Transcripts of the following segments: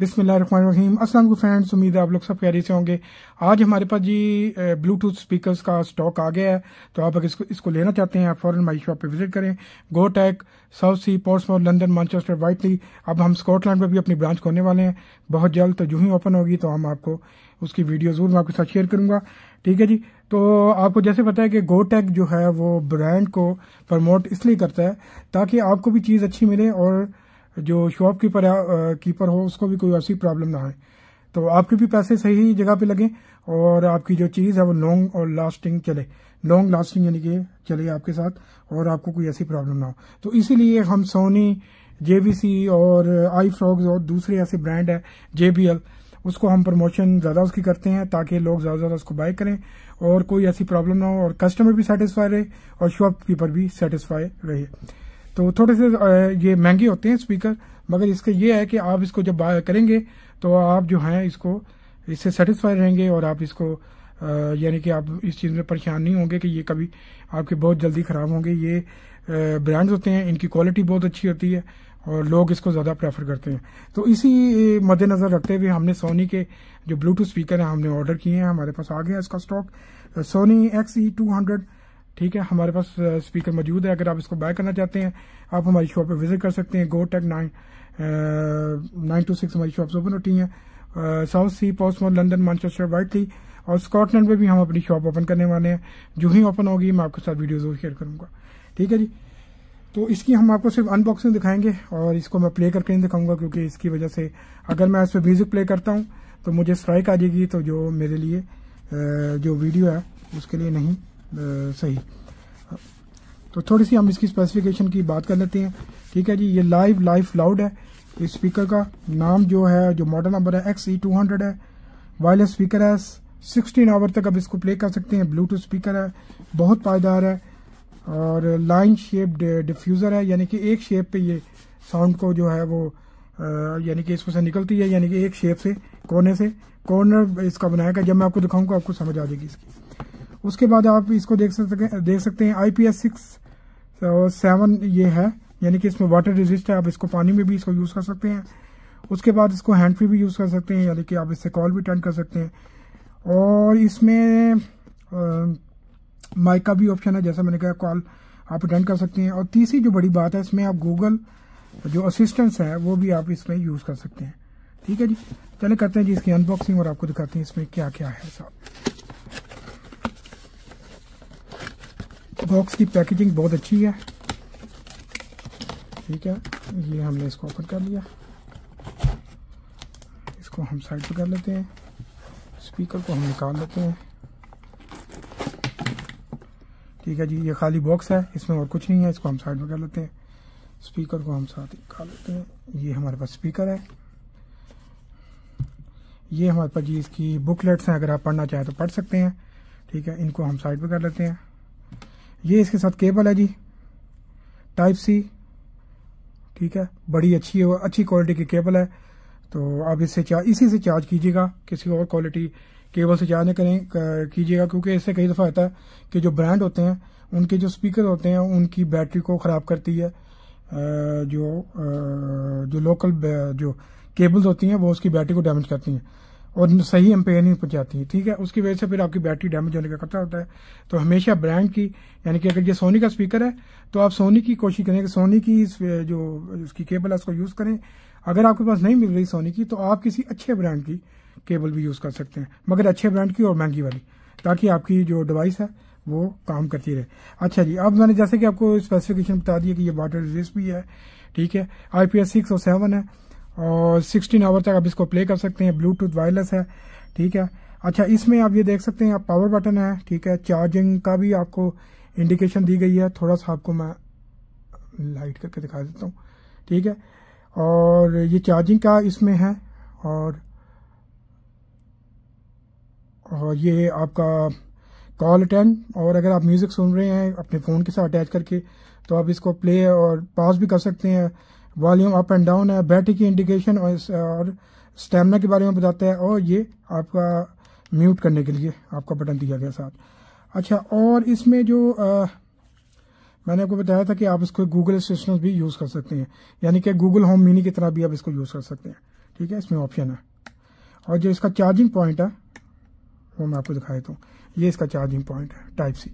बिसमीम असलम फ्रेंड्स उम्मीद है आप लोग सब प्यारी से होंगे आज हमारे पास जी ब्लूटूथ स्पीकर्स का स्टॉक आ गया है तो आप अगर इसको इसको लेना चाहते हैं आप फॉरन माई शॉप पर विजिट करें go tech south sea Portsmouth London Manchester Whiteley अब हम स्कॉटलैंड में भी अपनी ब्रांच खोने वाले हैं बहुत जल्द तो जूँ ही ओपन होगी तो हम आपको उसकी वीडियो ज़रूर मैं आपके साथ शेयर करूँगा ठीक है जी तो आपको जैसे पता है कि गोटेक जो है वो ब्रांड को प्रमोट इसलिए करता है ताकि आपको भी चीज़ अच्छी मिले और जो शॉप कीपर कीपर हो उसको भी कोई ऐसी प्रॉब्लम ना आए तो आपके भी पैसे सही जगह पे लगे और आपकी जो चीज़ है वो लॉन्ग और लास्टिंग चले लॉन्ग लास्टिंग यानी कि चले आपके साथ और आपको कोई ऐसी प्रॉब्लम ना हो तो इसीलिए हम सोनी जेबीसी और आई फ्रॉग्स और दूसरे ऐसे ब्रांड है जेबीएल उसको हम प्रमोशन ज़्यादा उसकी करते हैं ताकि लोग ज़्यादा ज़्यादा उसको बाय करें और कोई ऐसी प्रॉब्लम ना हो और कस्टमर भी सेटिस्फाई रहे और शॉपकीपर भी सेटिस्फाई रहे तो थोड़े से ये महंगे होते हैं स्पीकर मगर इसका ये है कि आप इसको जब करेंगे तो आप जो हैं इसको इससे सेटिस्फाई रहेंगे और आप इसको यानी कि आप इस चीज़ में परेशान नहीं होंगे कि ये कभी आपके बहुत जल्दी ख़राब होंगे ये ब्रांड्स होते हैं इनकी क्वालिटी बहुत अच्छी होती है और लोग इसको ज़्यादा प्रेफर करते हैं तो इसी मद्देनज़र रखते हुए हमने सोनी के जो ब्लूटूथ स्पीकर हैं हमने ऑर्डर किए हैं हमारे पास आ गया इसका stock Sony X E two hundred ठीक है हमारे पास स्पीकर मौजूद है अगर आप इसको बाय करना चाहते हैं आप हमारी शॉप पर विजिट कर सकते हैं go tech nine nine two six हमारी शॉप ओपन होती हैं साउथ सी पोस्ट पोस्टमॉल लंदन मानचेस्टर वाइटली और स्कॉटलैंड में भी हम अपनी शॉप ओपन करने वाले हैं जो ही ओपन होगी मैं आपके साथ वीडियो जरूर शेयर करूंगा ठीक है जी तो इसकी हम आपको सिर्फ अनबॉक्सिंग दिखाएंगे और इसको मैं प्ले करके नहीं दिखाऊंगा क्योंकि इसकी वजह से अगर मैं इस पर म्यूज़िक प्ले करता हूँ तो मुझे स्ट्राइक आ जाएगी तो जो मेरे लिए जो वीडियो है उसके लिए नहीं सही तो थोड़ी सी हम इसकी स्पेसिफिकेशन की बात कर लेते हैं ठीक है जी ये लाइव लाइफ लाउड है इस स्पीकर का नाम जो है जो मॉडल नंबर है एक्स ई टू हंड्रेड है वायरलेस स्पीकर है सिक्सटीन आवर तक आप इसको प्ले कर सकते हैं ब्लूटूथ स्पीकर है बहुत पायदार है और लाइन शेप डिफ्यूज़र है यानी कि एक शेप पे ये साउंड को जो है वो यानी कि इसमें से निकलती है यानी कि एक शेप से कोने से कॉर्नर इसका बनाया गया जब मैं आपको दिखाऊंगा आपको समझ आ जाएगी इसकी उसके बाद आप इसको देख सकते देख सकते हैं I P S six seven ये है यानी कि इसमें वाटर रेजिस्ट है आप इसको पानी में भी इसको यूज़ कर सकते हैं उसके बाद इसको हैंड फ्री भी यूज़ कर सकते हैं यानी कि आप इससे कॉल भी अटेंड कर सकते हैं और इसमें माइक uh, का भी ऑप्शन है जैसा मैंने कहा कॉल आप अटेंड कर सकते हैं और तीसरी जो बड़ी बात है इसमें आप गूगल जो असिस्टेंस है वो भी आप इसमें यूज़ कर सकते हैं ठीक है जी चले करते हैं जी इसकी अनबॉक्सिंग और आपको दिखाते हैं इसमें क्या क्या है साहब बॉक्स की पैकेजिंग बहुत अच्छी है ठीक है ये हमने इसको ओपन कर लिया इसको हम साइड पर कर लेते हैं स्पीकर को हम निकाल लेते हैं ठीक है जी ये खाली बॉक्स है इसमें और कुछ नहीं है इसको हम साइड पर कर लेते हैं स्पीकर को हम साथ ही निकाल लेते हैं ये हमारे पास स्पीकर है ये हमारे पास जी इसकी बुकलेट्स हैं अगर आप पढ़ना चाहें तो पढ़ सकते हैं ठीक है इनको हम साइड पर कर लेते हैं ये इसके साथ केबल है जी टाइप सी ठीक है बड़ी अच्छी है अच्छी क्वालिटी की केबल है तो आप इससे इसी से चार्ज कीजिएगा किसी और क्वालिटी केबल से चार्ज करें कीजिएगा क्योंकि इससे कई दफ़ा होता है कि जो ब्रांड होते हैं उनके जो स्पीकर होते हैं उनकी बैटरी को ख़राब करती है जो जो लोकल जो केबल्स होती हैं वो उसकी बैटरी को डैमेज करती हैं और सही एम्पेयर नहीं पहुंचाती ठीक है उसकी वजह से फिर आपकी बैटरी डैमेज होने का खतरा होता है तो हमेशा ब्रांड की यानी कि अगर ये सोनी का स्पीकर है तो आप सोनी की कोशिश करें कि सोनी की जो उसकी केबल है उसको यूज़ करें अगर आपके पास नहीं मिल रही सोनी की तो आप किसी अच्छे ब्रांड की केबल भी यूज़ कर सकते हैं मगर अच्छे ब्रांड की और महंगी वाली ताकि आपकी जो डिवाइस है वो काम करती रहे अच्छा जी अब मैंने जैसे कि आपको स्पेसिफिकेशन बता दिया कि ये वाटर रेजिस्ट भी है ठीक है आई पी एस सिक्स और सेवन है और 16 आवर तक आप इसको प्ले कर सकते हैं ब्लूटूथ वायरलेस है ठीक है अच्छा इसमें आप ये देख सकते हैं आप पावर बटन है ठीक है चार्जिंग का भी आपको इंडिकेशन दी गई है थोड़ा सा आपको मैं लाइट करके दिखा देता हूँ ठीक है और ये चार्जिंग का इसमें है और और ये आपका कॉल अटेंड और अगर आप म्यूज़िक सुन रहे हैं अपने फ़ोन के साथ अटैच करके तो आप इसको प्ले और पास भी कर सकते हैं वॉल्यूम अप एंड डाउन है बैटरी की इंडिकेशन और स्टेमिना के बारे में बताता है और ये आपका म्यूट करने के लिए आपका बटन दिया गया साथ अच्छा और इसमें जो आ, मैंने आपको बताया था कि आप इसको गूगल असिस्टेंट भी यूज़ कर सकते हैं यानी कि गूगल होम मिनी की तरह भी आप इसको यूज़ कर सकते हैं ठीक है इसमें ऑप्शन है और जो इसका चार्जिंग पॉइंट है वो मैं आपको दिखा देता हूँ ये इसका चार्जिंग पॉइंट है टाइप सी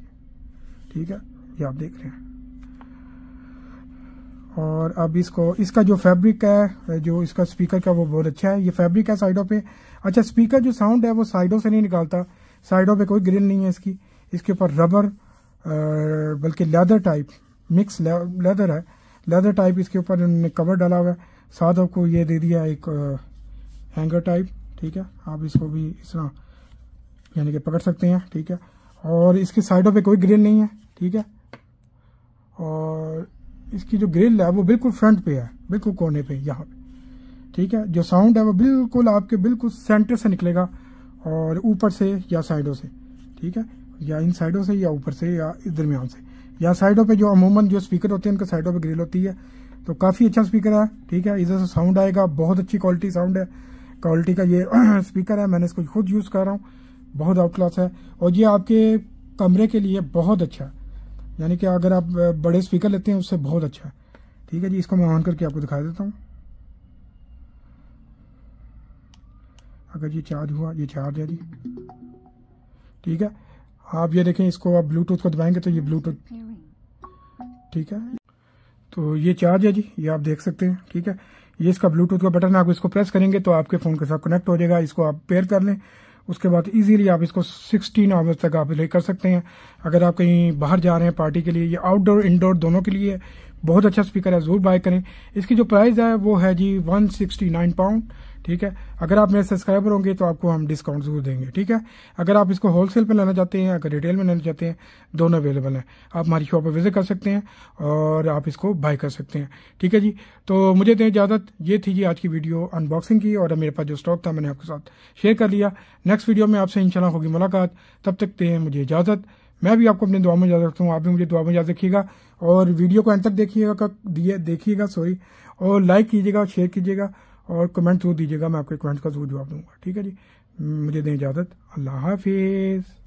ठीक है ये आप देख रहे हैं और अब इसको इसका जो फैब्रिक है जो इसका स्पीकर का वो बहुत अच्छा है ये फैब्रिक है साइडों पे अच्छा स्पीकर जो साउंड है वो साइडों से नहीं निकालता साइडों पे कोई ग्रिल नहीं है इसकी इसके ऊपर रबर बल्कि लेदर टाइप मिक्स लेदर है लेदर टाइप इसके ऊपर उन्होंने कवर डाला हुआ है साथ आपको ये दे दिया एक हैंगर टाइप ठीक है आप इसको भी इस तरह यानी कि पकड़ सकते हैं ठीक है और इसकी साइडों पे कोई ग्रिल नहीं है ठीक है और इसकी जो ग्रिल है वो बिल्कुल फ्रंट पे है बिल्कुल कोने पे यहाँ पे ठीक है जो साउंड है वो बिल्कुल आपके बिल्कुल सेंटर से निकलेगा और ऊपर से या साइडों से ठीक है या इन साइडों से या ऊपर से या इस दरमियान से या साइडों पे जो अमूमन जो स्पीकर होते हैं उनके साइडों पे ग्रिल होती है तो काफ़ी अच्छा स्पीकर है ठीक है इधर से साउंड आएगा बहुत अच्छी क्वालिटी साउंड है क्वालिटी का ये स्पीकर है मैंने इसको खुद यूज़ कर रहा हूँ बहुत आउट क्लास है और ये आपके कमरे के लिए बहुत अच्छा है यानी कि अगर आप बड़े स्पीकर लेते हैं उससे बहुत अच्छा है ठीक है जी इसको मैं ऑन करके आपको दिखा देता हूँ अगर ये चार्ज हुआ ये चार्ज है जी ठीक है आप ये देखें इसको आप ब्लूटूथ को दबाएंगे तो ये ब्लूटूथ ठीक है तो ये चार्ज है जी ये आप देख सकते हैं ठीक है ये इसका ब्लूटूथ का बटन है आप इसको प्रेस करेंगे तो आपके फ़ोन के साथ कनेक्ट हो जाएगा इसको आप पेयर कर लें उसके बाद इजीली आप इसको 16 आवर्स तक आप ले कर सकते हैं अगर आप कहीं बाहर जा रहे हैं पार्टी के लिए ये आउटडोर इंडोर दोनों के लिए बहुत अच्छा स्पीकर है ज़रूर बाय करें इसकी जो प्राइस है वो है जी वन सिक्सटी नाइन पाउंड ठीक है अगर आप मेरे सब्सक्राइबर होंगे तो आपको हम डिस्काउंट जरूर देंगे ठीक है अगर आप इसको होलसेल पे लेना चाहते हैं अगर रिटेल में लेना चाहते हैं दोनों अवेलेबल हैं आप हमारी शॉप पर विजिट कर सकते हैं और आप इसको बाय कर सकते हैं ठीक है जी तो मुझे दें तो इजाज़त ये थी जी आज की वीडियो अनबॉक्सिंग की और मेरे पास जो स्टॉक था मैंने आपके साथ शेयर कर लिया नेक्स्ट वीडियो में आपसे इंशाल्लाह होगी मुलाकात तब तक दें मुझे इजाज़त मैं भी आपको अपने दुआ में याद रखता हूँ आप भी मुझे दुआ में याद रखिएगा और वीडियो को एंड तक देखिएगा देखिएगा सॉरी और लाइक कीजिएगा शेयर कीजिएगा और कमेंट जरूर दीजिएगा मैं आपके कमेंट का जरूर जवाब दूंगा ठीक है जी मुझे दें इजाज़त अल्लाह हाफिज़